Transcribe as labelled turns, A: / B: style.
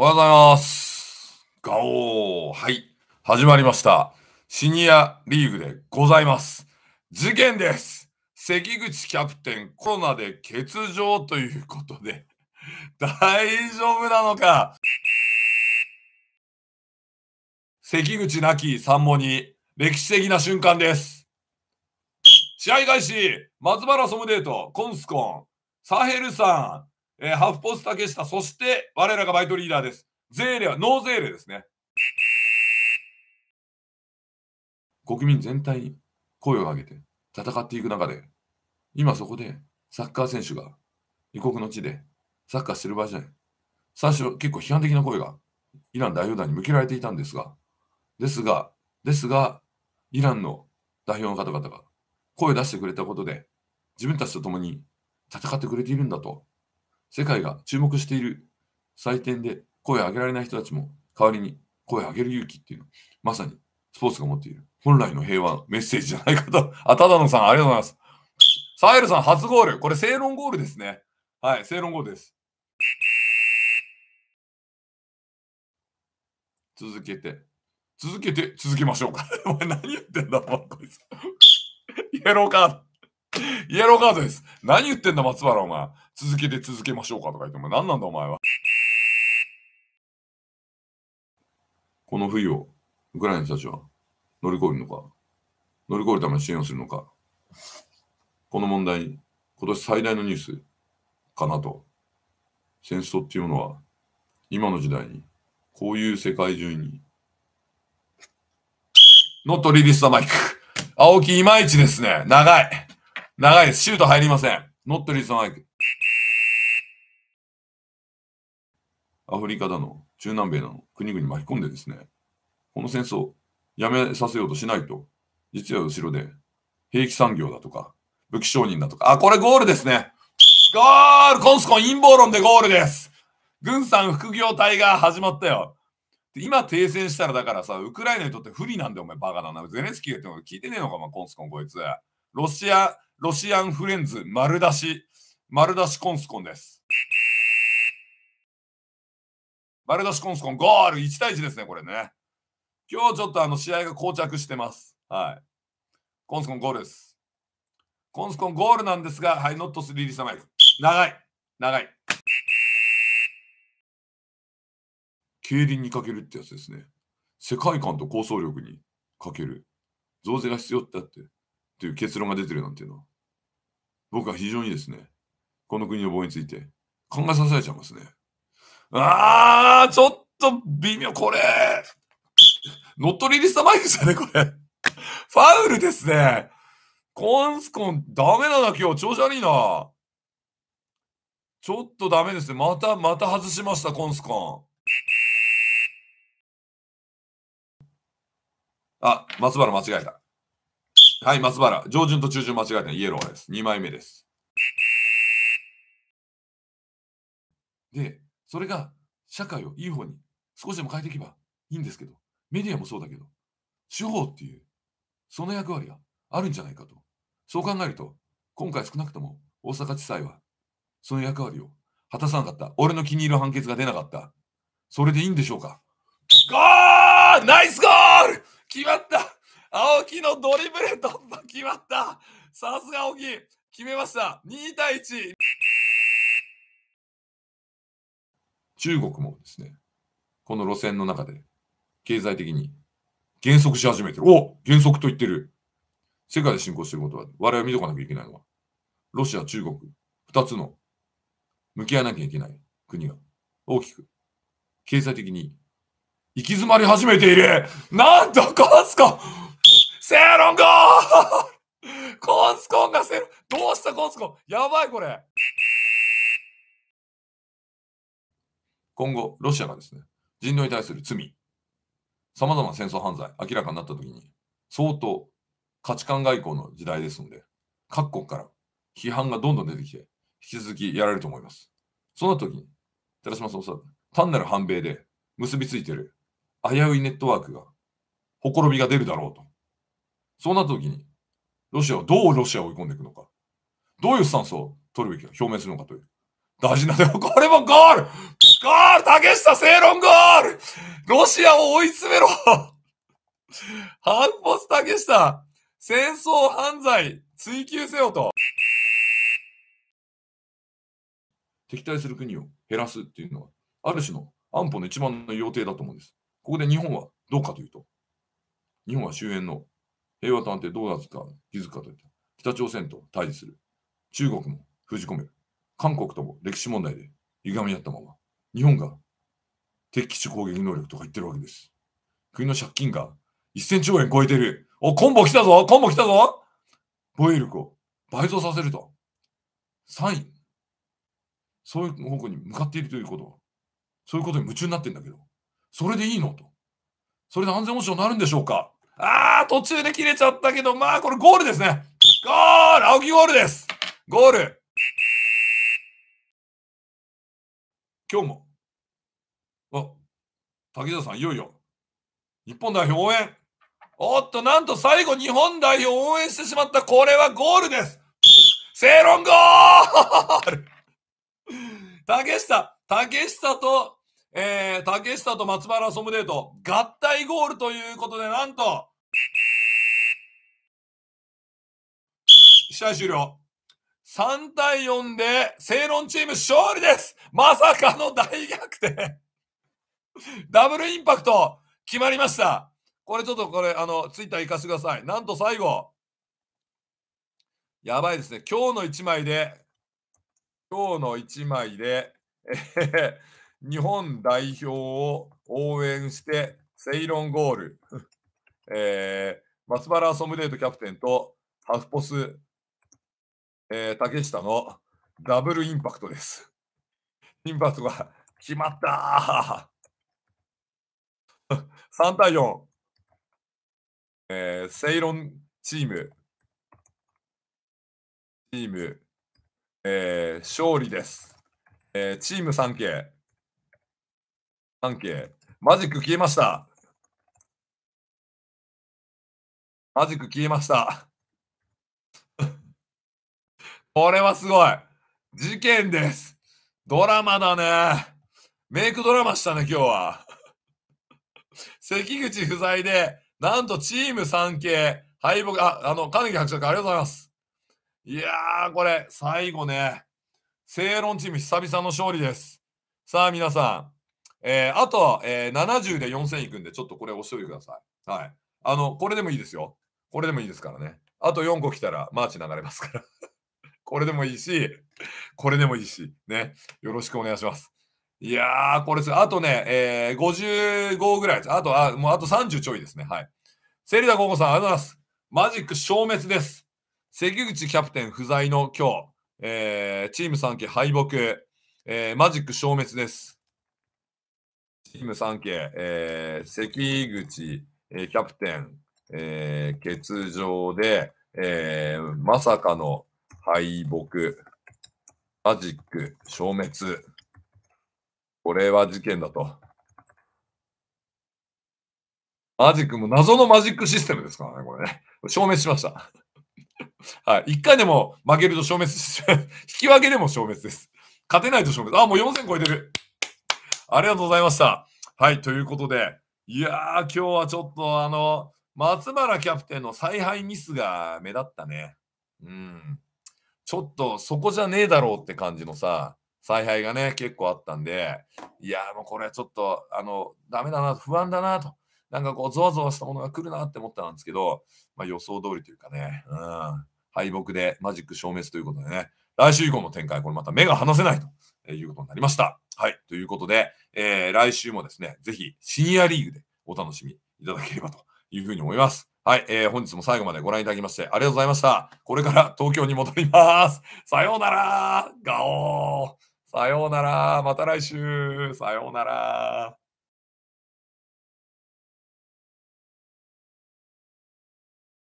A: おはようございます。ガオー。はい。始まりました。シニアリーグでございます。事件です。関口キャプテン、コロナで欠場ということで大丈夫なのか関口なき参謀に歴史的な瞬間です。試合開始松原ソムデート、コンスコン、サヘルさん、えー、ハーフポス竹下、そして我らがバイトリーダーです。税レは、納税レですね。国民全体に声を上げて戦っていく中で、今そこでサッカー選手が異国の地でサッカーしてる場合じゃない。最初結構批判的な声がイラン代表団に向けられていたんですが、ですが、ですが、イランの代表の方々が声を出してくれたことで、自分たちと共に戦ってくれているんだと世界が注目している祭典で声を上げられない人たちも代わりに声を上げる勇気っていうのまさにスポーツが持っている本来の平和のメッセージじゃないかと。あ、ただのさん、ありがとうございます。サエルさん、初ゴール。これ、正論ゴールですね。はい、正論ゴールです。続けて、続けて、続けましょうか。お前何言ってんだ、ばっか。いつ。イエローカード。イエローカードです。何言ってんだ、松原、お前。続けて続けましょうかとか言っても、何なんだ、お前は。この冬を、ウクライナの人たちは乗り越えるのか、乗り越えるために支援をするのか、この問題、今年最大のニュースかなと。戦争っていうものは、今の時代に、こういう世界中に、ノットリリース・ザ・マイク。青木いまいちですね。長い。長いです。シュート入りません。ノットリーズマイク。アフリカだの、中南米だの、国々巻き込んでですね、この戦争やめさせようとしないと、実は後ろで、兵器産業だとか、武器商人だとか、あ、これゴールですね。ゴールコンスコン陰謀論でゴールです軍産副業隊が始まったよ。今停戦したらだからさ、ウクライナにとって不利なんだよ、お前バカだな。ゼレンスキーが言って聞いてねえのか、まあ、コンスコンこいつ。ロシアロシアンフレンズ丸出し、丸出しコンスコンです。丸出しコンスコン、ゴール !1 対1ですね、これね。今日ちょっとあの試合が膠着してます。はい。コンスコンゴールです。コンスコンゴールなんですが、はい、ノットスリリーサマイク。長い長い競輪にかけるってやつですね。世界観と構想力にかける。増税が必要ってあって。っていう結論が出てるなんていうのは。僕は非常にですね、この国の防衛について考えさせられちゃいますね。あー、ちょっと微妙、これ、ノットリリストマイクですよね、これ。ファウルですね。コンスコン、ダメだな、今日。調子悪いな。ちょっとダメですね。また、また外しました、コンスコン。あ、松原間違えた。はい、松原。上旬と中旬間違えてイエローです。2枚目です。で、それが社会をいい方に少しでも変えていけばいいんですけど、メディアもそうだけど、司法っていう、その役割があるんじゃないかと。そう考えると、今回少なくとも大阪地裁は、その役割を果たさなかった。俺の気に入る判決が出なかった。それでいいんでしょうかゴーナイスゴール決まった青木のドリブル突破決まったさすが青木決めました2対1中国もですねこの路線の中で経済的に減速し始めてるお減速と言ってる世界で進行していることは我々は見とかなきゃいけないのはロシア中国2つの向き合わなきゃいけない国が大きく経済的に行き詰まり始めているなんとかすかセロンゴー コンスコンがセロどうしたコンスコンやばいこれ今後、ロシアがですね、人道に対する罪、さまざまな戦争犯罪、明らかになったときに、相当価値観外交の時代ですので、各国から批判がどんどん出てきて、引き続きやられると思います。そのなたときに、寺島さ。裁、単なる反米で結びついている危ういネットワークが、ほころびが出るだろうとそうなった時に、ロシアはどうロシアを追い込んでいくのか。どういうスタンスを取るべきか、表明するのかという。大事なでもこれもゴールゴール竹下正論ゴールロシアを追い詰めろ反骨竹下戦争犯罪追求せよと敵対する国を減らすっていうのは、ある種の安保の一番の要定だと思うんです。ここで日本はどうかというと、日本は周辺の平和探偵どうなった気づくかといった。北朝鮮と対峙する。中国も封じ込める。韓国とも歴史問題で歪み合ったまま、日本が敵基地攻撃能力とか言ってるわけです。国の借金が1000兆円超えてる。お、コンボ来たぞコンボ来たぞ防衛力を倍増させると。サイン。そういう方向に向かっているということは、そういうことに夢中になってんだけど、それでいいのと。それで安全保障になるんでしょうかあー、途中で切れちゃったけど、まあ、これゴールですね。ゴール青木ゴールですゴール今日も。あ、滝沢さん、いよいよ。日本代表応援おっと、なんと最後日本代表応援してしまった。これはゴールです正論ゴール 竹下、竹下とえー、竹下と松原ソムデート、合体ゴールということで、なんと、試合終了。3対4で、正論チーム勝利ですまさかの大逆転ダブルインパクト、決まりました。これちょっとこれ、あの、ツイッター行かせてください。なんと最後、やばいですね。今日の1枚で、今日の1枚で、えへ、日本代表を応援して、セイロンゴール。えー、松原ソムデートキャプテンとハフポス、えー、竹下のダブルインパクトです。インパクトが決まった !3 対4。えー、セイロンチーム、チーム、えー、勝利です。えー、チーム 3K。関係。マジック消えました。マジック消えました。これはすごい。事件です。ドラマだね。メイクドラマしたね、今日は。関口不在で、なんとチーム3系、敗北、あ、あの、金木伯爵、ありがとうございます。いやー、これ、最後ね、正論チーム久々の勝利です。さあ、皆さん、えー、あとは、えー、70で4000いくんで、ちょっとこれ押しておいてください。はい。あの、これでもいいですよ。これでもいいですからね。あと4個来たら、マーチ流れますから。これでもいいし、これでもいいし、ね。よろしくお願いします。いやー、これす、あとね、えー、55ぐらいです。あと、あ、もうあと30ちょいですね。はい。セリダコさん、ありがとうございます。マジック消滅です。関口キャプテン不在の今日、えー、チーム3期敗北、えー、マジック消滅です。チーム3 k えー、関口、えー、キャプテン、えー、欠場で、えー、まさかの敗北、マジック、消滅。これは事件だと。マジックも謎のマジックシステムですからね、これね。消滅しました。はい。一回でも負けると消滅し、引き分けでも消滅です。勝てないと消滅。あ、もう4000超えてる。ありがとうございました。はい、ということで、いやー、今日はちょっとあの、松原キャプテンの采配ミスが目立ったね。うん。ちょっとそこじゃねえだろうって感じのさ、采配がね、結構あったんで、いやー、もうこれちょっと、あの、ダメだな、不安だなと。なんかこう、ゾワゾワしたものが来るなって思ったんですけど、まあ、予想通りというかね、うん、敗北でマジック消滅ということでね、来週以降の展開、これまた目が離せないとえいうことになりました。はい。ということで、えー、来週もですね、ぜひシニアリーグでお楽しみいただければというふうに思います。はい、えー、本日も最後までご覧いただきましてありがとうございました。これから東京に戻ります。さようならガオーさようならまた来週さようなら